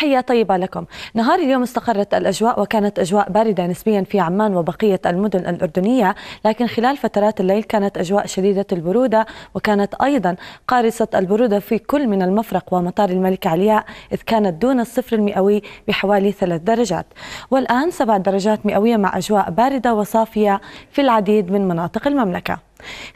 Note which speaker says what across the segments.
Speaker 1: تحية طيبة لكم نهار اليوم استقرت الأجواء وكانت أجواء باردة نسبيا في عمان وبقية المدن الأردنية لكن خلال فترات الليل كانت أجواء شديدة البرودة وكانت أيضا قارصة البرودة في كل من المفرق ومطار الملك علياء إذ كانت دون الصفر المئوي بحوالي ثلاث درجات والآن سبع درجات مئوية مع أجواء باردة وصافية في العديد من مناطق المملكة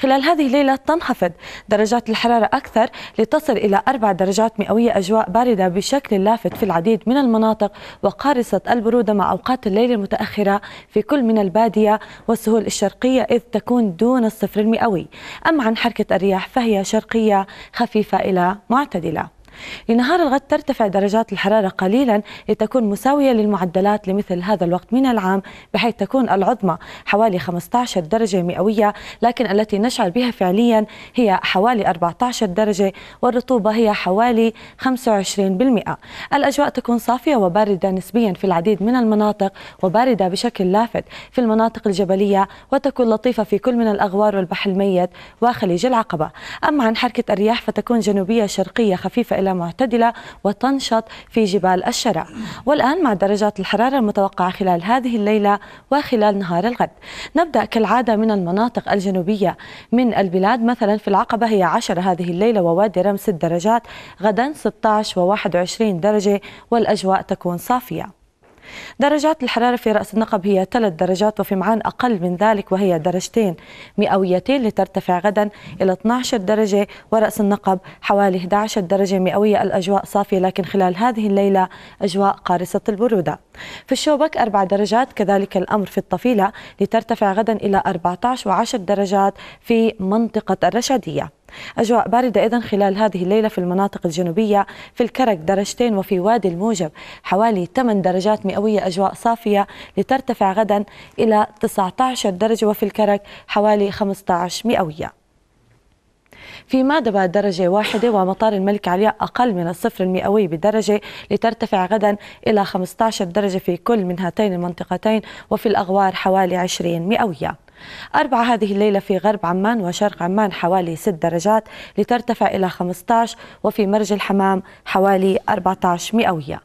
Speaker 1: خلال هذه الليلة تنخفض درجات الحرارة أكثر لتصل إلى أربع درجات مئوية أجواء باردة بشكل لافت في العديد من المناطق وقارصة البرودة مع أوقات الليل المتأخرة في كل من البادية والسهول الشرقية إذ تكون دون الصفر المئوي أما عن حركة الرياح فهي شرقية خفيفة إلى معتدلة لنهار الغد ترتفع درجات الحرارة قليلا لتكون مساوية للمعدلات لمثل هذا الوقت من العام بحيث تكون العظمى حوالي 15 درجة مئوية لكن التي نشعر بها فعليا هي حوالي 14 درجة والرطوبة هي حوالي 25% الأجواء تكون صافية وباردة نسبيا في العديد من المناطق وباردة بشكل لافت في المناطق الجبلية وتكون لطيفة في كل من الأغوار والبحر الميت وخليج العقبة أما عن حركة الرياح فتكون جنوبية شرقية خفيفة إلى معتدلة وتنشط في جبال الشرع والآن مع درجات الحرارة المتوقعة خلال هذه الليلة وخلال نهار الغد نبدأ كالعادة من المناطق الجنوبية من البلاد مثلا في العقبة هي 10 هذه الليلة ووادي رم 6 درجات غدا 16 و21 درجة والأجواء تكون صافية درجات الحرارة في رأس النقب هي ثلاث درجات وفي معان أقل من ذلك وهي درجتين مئويتين لترتفع غدا إلى 12 درجة ورأس النقب حوالي 11 درجة مئوية الأجواء صافية لكن خلال هذه الليلة أجواء قارصة البرودة في الشوبك أربع درجات كذلك الأمر في الطفيلة لترتفع غدا إلى 14 و10 درجات في منطقة الرشادية أجواء باردة إذا خلال هذه الليلة في المناطق الجنوبية في الكرك درجتين وفي وادي الموجب حوالي 8 درجات مئوية أجواء صافية لترتفع غدا إلى 19 درجة وفي الكرك حوالي 15 مئوية في مادبا درجة واحدة ومطار الملك علياء أقل من الصفر المئوي بدرجة لترتفع غدا إلى 15 درجة في كل من هاتين المنطقتين وفي الأغوار حوالي 20 مئوية أربعة هذه الليلة في غرب عمان وشرق عمان حوالي 6 درجات لترتفع إلى 15 وفي مرج الحمام حوالي 14 مئوية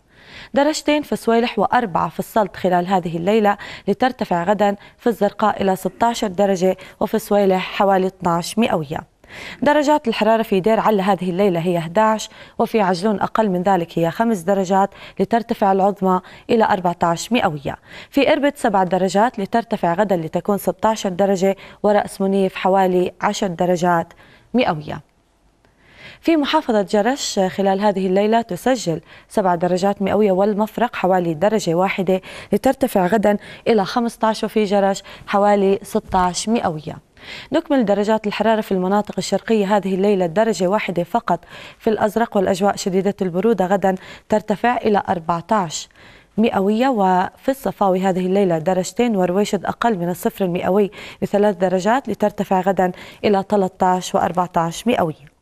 Speaker 1: درجتين في صويلح وأربعة في السلط خلال هذه الليلة لترتفع غدا في الزرقاء إلى 16 درجة وفي صويلح حوالي 12 مئوية درجات الحرارة في دير على هذه الليلة هي 11 وفي عجلون أقل من ذلك هي 5 درجات لترتفع العظمى إلى 14 مئوية في إربد 7 درجات لترتفع غدا لتكون 16 درجة ورأس منيف حوالي 10 درجات مئوية في محافظة جرش خلال هذه الليلة تسجل 7 درجات مئوية والمفرق حوالي درجة واحدة لترتفع غدا إلى 15 في جرش حوالي 16 مئوية نكمل درجات الحرارة في المناطق الشرقية هذه الليلة درجة واحدة فقط في الأزرق والأجواء شديدة البرودة غدا ترتفع إلى 14 مئوية وفي الصفاوي هذه الليلة درجتين ورويشد أقل من الصفر المئوي بثلاث درجات لترتفع غدا إلى 13 و14 مئوية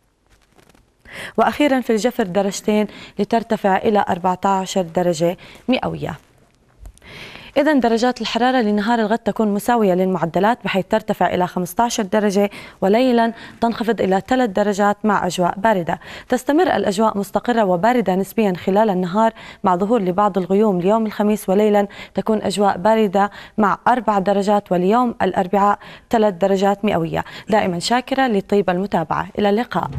Speaker 1: وأخيرا في الجفر درجتين لترتفع إلى 14 درجة مئوية إذا درجات الحرارة لنهار الغد تكون مساوية للمعدلات بحيث ترتفع إلى 15 درجة وليلا تنخفض إلى 3 درجات مع أجواء باردة تستمر الأجواء مستقرة وباردة نسبيا خلال النهار مع ظهور لبعض الغيوم ليوم الخميس وليلا تكون أجواء باردة مع 4 درجات واليوم الأربعاء 3 درجات مئوية دائما شاكرة لطيب المتابعة إلى اللقاء